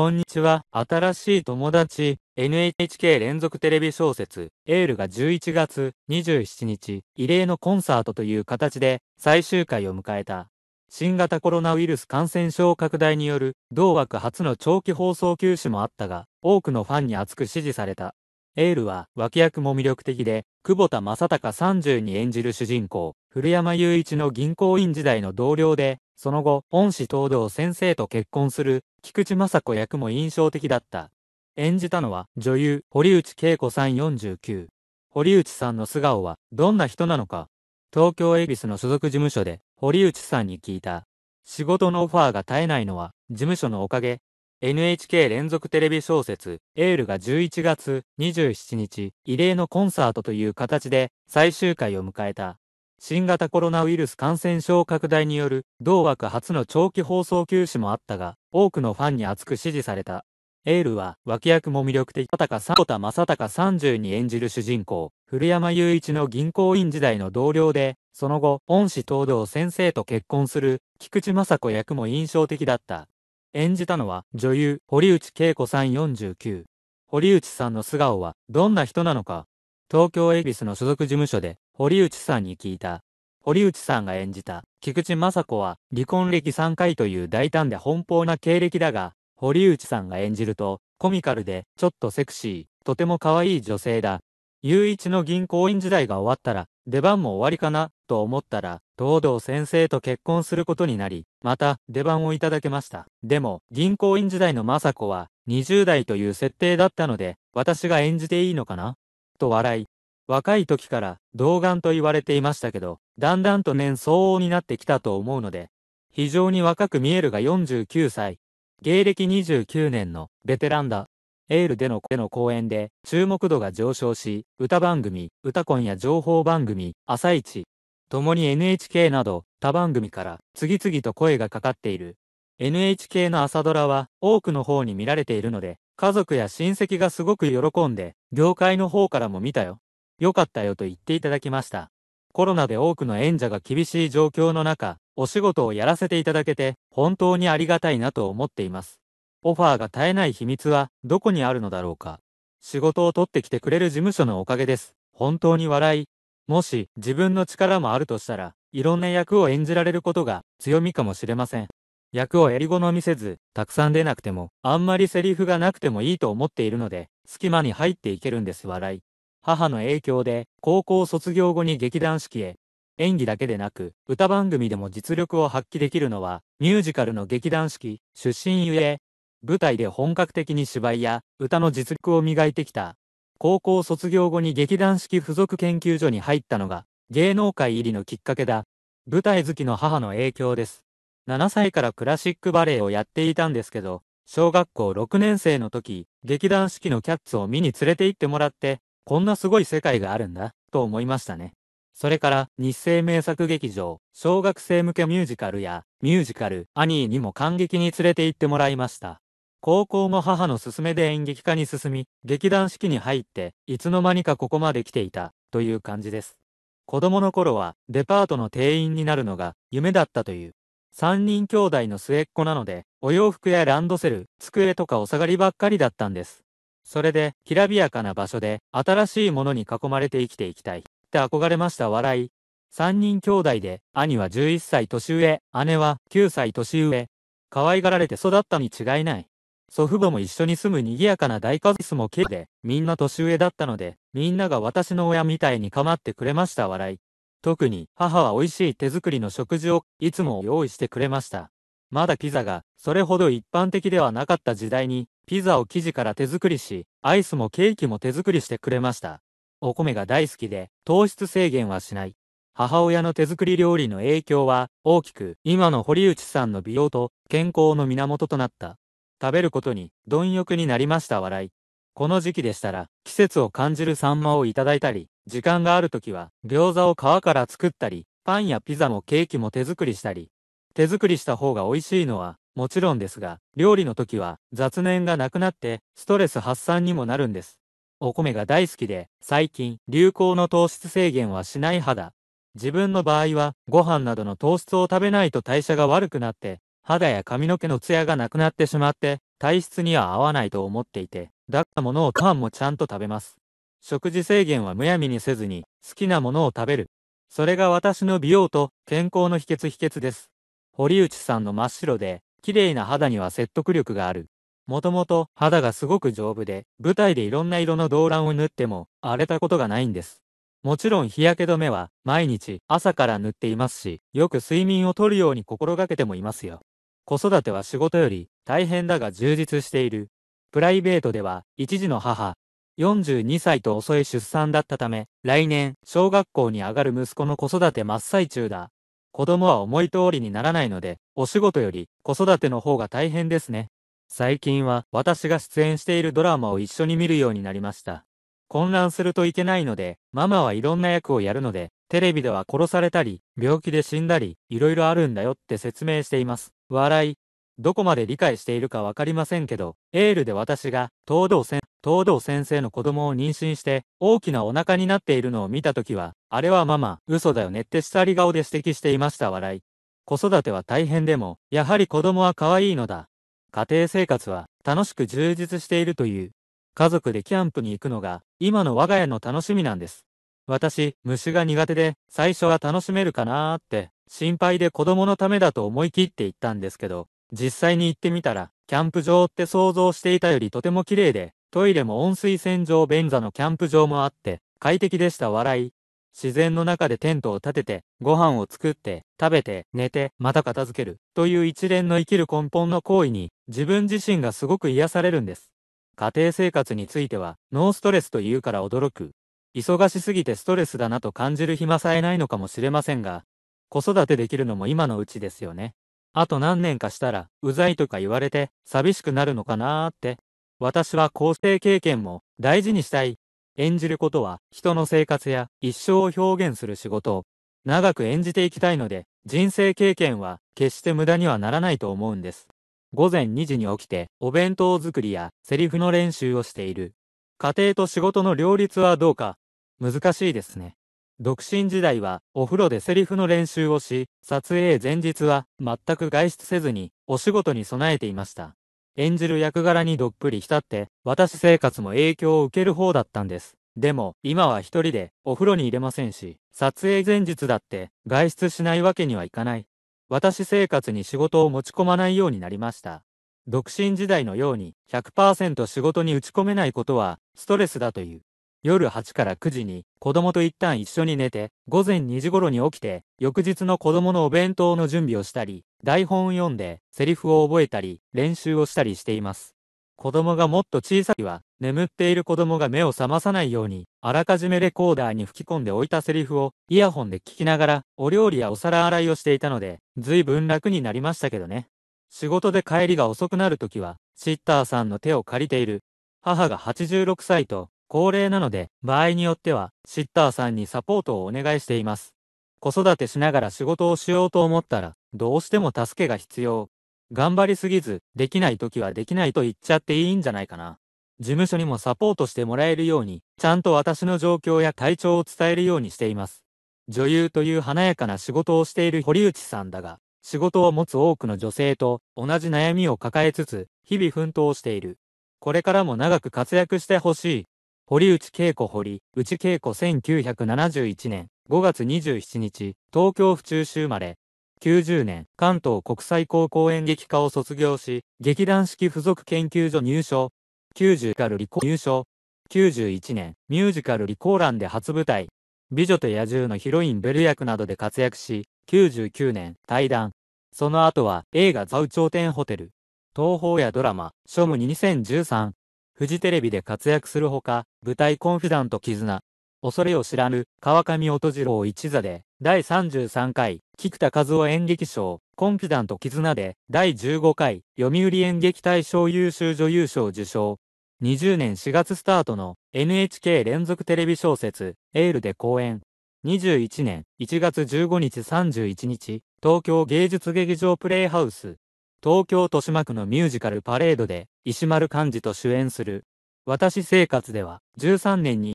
こんにちは、新しい友達、NHK 連続テレビ小説、エールが11月27日、異例のコンサートという形で最終回を迎えた。新型コロナウイルス感染症拡大による同枠初の長期放送休止もあったが、多くのファンに厚く支持された。エールは脇役も魅力的で、久保田正孝3 0に演じる主人公、古山雄一の銀行員時代の同僚で、その後、恩師東堂先生と結婚する菊池雅子役も印象的だった。演じたのは女優堀内恵子さん49。堀内さんの素顔はどんな人なのか東京恵比寿の所属事務所で堀内さんに聞いた。仕事のオファーが絶えないのは事務所のおかげ。NHK 連続テレビ小説エールが11月27日異例のコンサートという形で最終回を迎えた。新型コロナウイルス感染症拡大による同枠初の長期放送休止もあったが、多くのファンに厚く支持された。エールは脇役も魅力的。田高迫田正隆3に演じる主人公、古山雄一の銀行員時代の同僚で、その後、恩師東堂先生と結婚する菊池雅子役も印象的だった。演じたのは女優堀内恵子さん49。堀内さんの素顔はどんな人なのか東京恵比寿の所属事務所で堀内さんに聞いた。堀内さんが演じた菊池雅子は離婚歴3回という大胆で奔放な経歴だが、堀内さんが演じるとコミカルでちょっとセクシー、とても可愛い女性だ。雄一の銀行員時代が終わったら出番も終わりかなと思ったら東堂先生と結婚することになり、また出番をいただけました。でも銀行員時代の雅子は20代という設定だったので私が演じていいのかなと笑い、若い時から童顔と言われていましたけど、だんだんと年相応になってきたと思うので、非常に若く見えるが49歳、芸歴29年のベテランだ。エールでのでの講演で注目度が上昇し、歌番組、歌コンや情報番組、朝市、共に NHK など他番組から次々と声がかかっている。NHK の朝ドラは多くの方に見られているので、家族や親戚がすごく喜んで、業界の方からも見たよ、良かったよと言っていただきました。コロナで多くの演者が厳しい状況の中、お仕事をやらせていただけて、本当にありがたいなと思っています。オファーが絶えない秘密は、どこにあるのだろうか。仕事を取ってきてくれる事務所のおかげです。本当に笑い。もし、自分の力もあるとしたら、いろんな役を演じられることが強みかもしれません。役を襟好みせず、たくさん出なくても、あんまりセリフがなくてもいいと思っているので、隙間に入っていけるんです笑い。母の影響で、高校卒業後に劇団四季へ、演技だけでなく、歌番組でも実力を発揮できるのは、ミュージカルの劇団四季、出身ゆえ、舞台で本格的に芝居や歌の実力を磨いてきた。高校卒業後に劇団四季付属研究所に入ったのが、芸能界入りのきっかけだ。舞台好きの母の影響です。7歳からクラシックバレエをやっていたんですけど、小学校6年生の時、劇団四季のキャッツを見に連れて行ってもらって、こんなすごい世界があるんだ、と思いましたね。それから、日清名作劇場、小学生向けミュージカルや、ミュージカル、アニーにも感激に連れて行ってもらいました。高校も母の勧めで演劇科に進み、劇団四季に入って、いつの間にかここまで来ていた、という感じです。子供の頃は、デパートの店員になるのが、夢だったという。三人兄弟の末っ子なので、お洋服やランドセル、机とかお下がりばっかりだったんです。それで、きらびやかな場所で、新しいものに囲まれて生きていきたい。って憧れました笑い。三人兄弟で、兄は11歳年上、姉は9歳年上。可愛がられて育ったに違いない。祖父母も一緒に住む賑やかな大家族も家で、みんな年上だったので、みんなが私の親みたいに構ってくれました笑い。特に、母は美味しい手作りの食事を、いつも用意してくれました。まだピザが、それほど一般的ではなかった時代に、ピザを生地から手作りし、アイスもケーキも手作りしてくれました。お米が大好きで、糖質制限はしない。母親の手作り料理の影響は、大きく、今の堀内さんの美容と健康の源となった。食べることに、貪欲になりました笑い。この時期でしたら、季節を感じるサンマをいただいたり、時間がある時は、餃子を皮から作ったり、パンやピザもケーキも手作りしたり。手作りした方が美味しいのは、もちろんですが、料理の時は雑念がなくなってストレス発散にもなるんです。お米が大好きで、最近流行の糖質制限はしない派だ。自分の場合は、ご飯などの糖質を食べないと代謝が悪くなって、肌や髪の毛のツヤがなくなってしまって、体質には合わないと思っていて、だったものをパンもちゃんと食べます。食事制限はむやみにせずに、好きなものを食べる。それが私の美容と健康の秘訣秘訣です。堀内さんの真っ白で綺麗な肌には説得力がある。もともと肌がすごく丈夫で、舞台でいろんな色の動乱を塗っても荒れたことがないんです。もちろん日焼け止めは毎日朝から塗っていますし、よく睡眠をとるように心がけてもいますよ。子育ては仕事より大変だが充実している。プライベートでは一児の母、42歳と遅い出産だったため、来年小学校に上がる息子の子育て真っ最中だ。子供は思い通りにならないので、お仕事より子育ての方が大変ですね。最近は私が出演しているドラマを一緒に見るようになりました。混乱するといけないので、ママはいろんな役をやるので、テレビでは殺されたり、病気で死んだり、いろいろあるんだよって説明しています。笑い。どこまで理解しているかわかりませんけど、エールで私が、東道線東堂先生の子供を妊娠して大きなお腹になっているのを見た時は、あれはママ、嘘だよねって下り顔で指摘していました笑い。子育ては大変でも、やはり子供は可愛いのだ。家庭生活は楽しく充実しているという。家族でキャンプに行くのが今の我が家の楽しみなんです。私、虫が苦手で最初は楽しめるかなーって心配で子供のためだと思い切って行ったんですけど、実際に行ってみたら、キャンプ場って想像していたよりとても綺麗でトイレも温水洗浄便座のキャンプ場もあって、快適でした笑い。自然の中でテントを立てて、ご飯を作って、食べて、寝て、また片付ける、という一連の生きる根本の行為に、自分自身がすごく癒されるんです。家庭生活については、ノーストレスというから驚く。忙しすぎてストレスだなと感じる暇さえないのかもしれませんが、子育てできるのも今のうちですよね。あと何年かしたら、うざいとか言われて、寂しくなるのかなーって私は構成経験も大事にしたい。演じることは人の生活や一生を表現する仕事を長く演じていきたいので、人生経験は決して無駄にはならないと思うんです。午前2時に起きてお弁当作りやセリフの練習をしている。家庭と仕事の両立はどうか難しいですね。独身時代はお風呂でセリフの練習をし、撮影前日は全く外出せずにお仕事に備えていました。演じる役柄にどっぷり浸って、私生活も影響を受ける方だったんです。でも、今は一人でお風呂に入れませんし、撮影前日だって外出しないわけにはいかない。私生活に仕事を持ち込まないようになりました。独身時代のように100%仕事に打ち込めないことはストレスだという。夜8から9時に子供と一旦一緒に寝て、午前2時頃に起きて、翌日の子供のお弁当の準備をしたり、台本を読んで、セリフを覚えたり、練習をしたりしています。子供がもっと小さいは、眠っている子供が目を覚まさないように、あらかじめレコーダーに吹き込んでおいたセリフを、イヤホンで聞きながら、お料理やお皿洗いをしていたので、随分楽になりましたけどね。仕事で帰りが遅くなるときは、シッターさんの手を借りている。母が86歳と、高齢なので、場合によっては、シッターさんにサポートをお願いしています。子育てしながら仕事をしようと思ったら、どうしても助けが必要。頑張りすぎず、できない時はできないと言っちゃっていいんじゃないかな。事務所にもサポートしてもらえるように、ちゃんと私の状況や体調を伝えるようにしています。女優という華やかな仕事をしている堀内さんだが、仕事を持つ多くの女性と同じ悩みを抱えつつ、日々奮闘している。これからも長く活躍してほしい。堀内恵子堀、内恵子1971年5月27日、東京府中州生まれ、90年、関東国際高校演劇科を卒業し、劇団四季附属研究所入所。90カルリコ入所。91年、ミュージカルリコーランで初舞台。美女と野獣のヒロインベル役などで活躍し、99年、対談。その後は映画ザウ頂点ホテル。東宝やドラマ、ショムに2013。フジテレビで活躍するほか、舞台コンフィダント絆。恐れを知らぬ、川上音次郎一座で、第33回、菊田和夫演劇賞、コンピダント絆で、第15回、読売演劇大賞優秀女優賞受賞。20年4月スタートの NHK 連続テレビ小説、エールで公演。21年1月15日31日、東京芸術劇場プレイハウス。東京豊島区のミュージカルパレードで、石丸幹二と主演する、私生活では、13年に